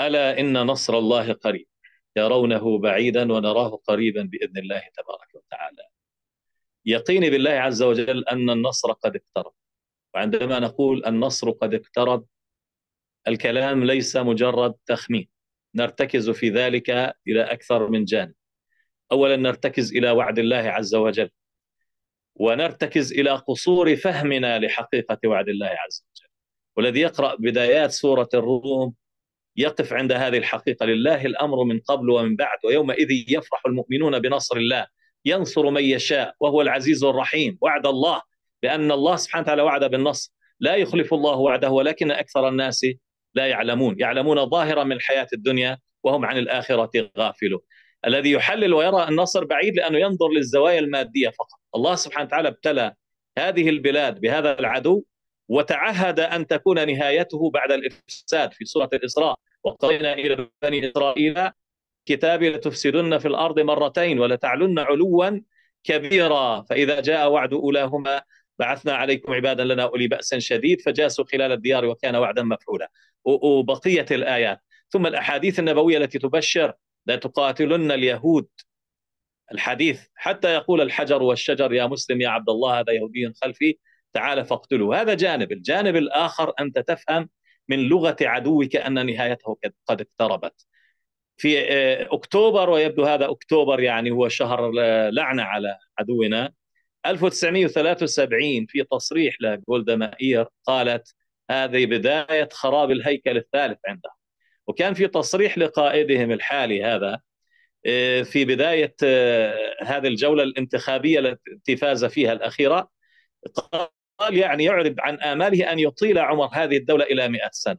ألا إن نصر الله قريب يرونه بعيدا ونراه قريبا بإذن الله تبارك وتعالى يقيني بالله عز وجل أن النصر قد اقترب وعندما نقول النصر قد اقترب الكلام ليس مجرد تخمين نرتكز في ذلك إلى أكثر من جانب أولا نرتكز إلى وعد الله عز وجل ونرتكز إلى قصور فهمنا لحقيقة وعد الله عز وجل والذي يقرأ بدايات سورة الروم يقف عند هذه الحقيقه لله الامر من قبل ومن بعد ويومئذ يفرح المؤمنون بنصر الله ينصر من يشاء وهو العزيز الرحيم وعد الله لان الله سبحانه وتعالى وعد بالنصر لا يخلف الله وعده ولكن اكثر الناس لا يعلمون يعلمون ظاهرا من الحياه الدنيا وهم عن الاخره غافلون الذي يحلل ويرى النصر بعيد لانه ينظر للزوايا الماديه فقط الله سبحانه وتعالى ابتلى هذه البلاد بهذا العدو وتعهد ان تكون نهايته بعد الافساد في سوره الاسراء وقضينا إلى بني إسرائيل كتابي لتفسدن في الأرض مرتين ولتعلن علوا كبيرا فإذا جاء وعد أولاهما بعثنا عليكم عبادا لنا أولي بأس شديد فجاسوا خلال الديار وكان وعدا مفعولا وبقية الآيات ثم الأحاديث النبوية التي تبشر لا تقاتلن اليهود الحديث حتى يقول الحجر والشجر يا مسلم يا عبد الله هذا يهودي خلفي تعال فاقتله هذا جانب الجانب الآخر أنت تفهم من لغه عدوك ان نهايته قد اقتربت. في آه، اكتوبر ويبدو هذا اكتوبر يعني هو شهر لعنه على عدونا 1973 في تصريح لجولدا مائير قالت هذه بدايه خراب الهيكل الثالث عندها وكان في تصريح لقائدهم الحالي هذا آه، في بدايه آه، هذه الجوله الانتخابيه التي فاز فيها الاخيره قال يعني يعرب عن آماله أن يطيل عمر هذه الدولة إلى مئة سنة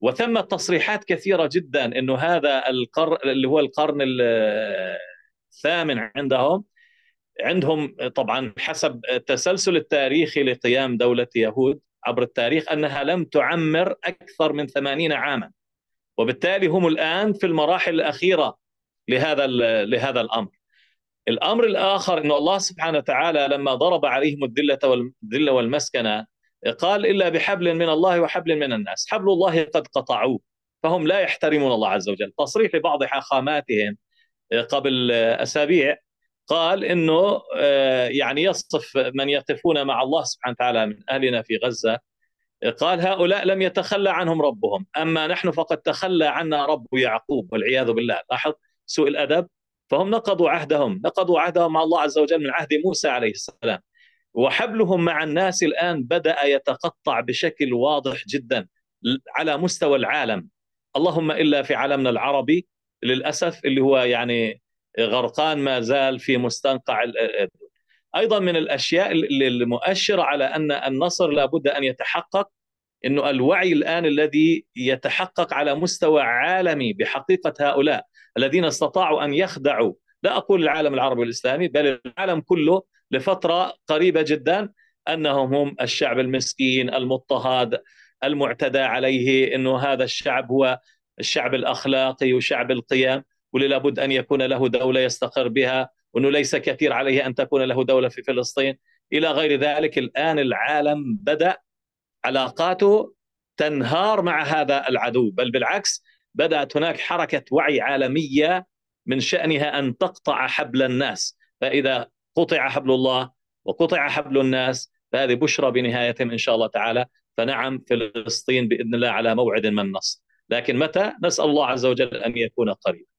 وثم تصريحات كثيرة جدا أنه هذا القرن اللي هو القرن الثامن عندهم عندهم طبعا حسب التسلسل التاريخي لقيام دولة يهود عبر التاريخ أنها لم تعمر أكثر من ثمانين عاما وبالتالي هم الآن في المراحل الأخيرة لهذا لهذا الأمر الأمر الآخر أن الله سبحانه وتعالى لما ضرب عليهم الذلة والذلة والمسكنة قال إلا بحبل من الله وحبل من الناس حبل الله قد قطعوه فهم لا يحترمون الله عز وجل تصريح لبعض حاخاماتهم قبل أسابيع قال انه آه، يعني يصف من يقفون مع الله سبحانه وتعالى من اهلنا في غزه قال هؤلاء لم يتخلى عنهم ربهم اما نحن فقد تخلى عنا رب يعقوب والعياذ بالله لاحظ سوء الادب فهم نقضوا عهدهم نقضوا عهدهم مع الله عز وجل من عهد موسى عليه السلام وحبلهم مع الناس الآن بدأ يتقطع بشكل واضح جدا على مستوى العالم اللهم إلا في عالمنا العربي للأسف اللي هو يعني غرقان ما زال في مستنقع أيضا من الأشياء المؤشرة على أن النصر لابد أن يتحقق أنه الوعي الآن الذي يتحقق على مستوى عالمي بحقيقة هؤلاء الذين استطاعوا أن يخدعوا لا أقول العالم العربي والإسلامي بل العالم كله لفترة قريبة جدا أنهم هم الشعب المسكين المضطهد المعتدى عليه أنه هذا الشعب هو الشعب الأخلاقي وشعب القيم واللي لابد أن يكون له دولة يستقر بها وأنه ليس كثير عليه أن تكون له دولة في فلسطين إلى غير ذلك الآن العالم بدأ علاقاته تنهار مع هذا العدو بل بالعكس بدات هناك حركه وعي عالميه من شانها ان تقطع حبل الناس فاذا قطع حبل الله وقطع حبل الناس فهذه بشرى بنهايتهم ان شاء الله تعالى فنعم فلسطين باذن الله على موعد من نصر لكن متى نسال الله عز وجل ان يكون قريبا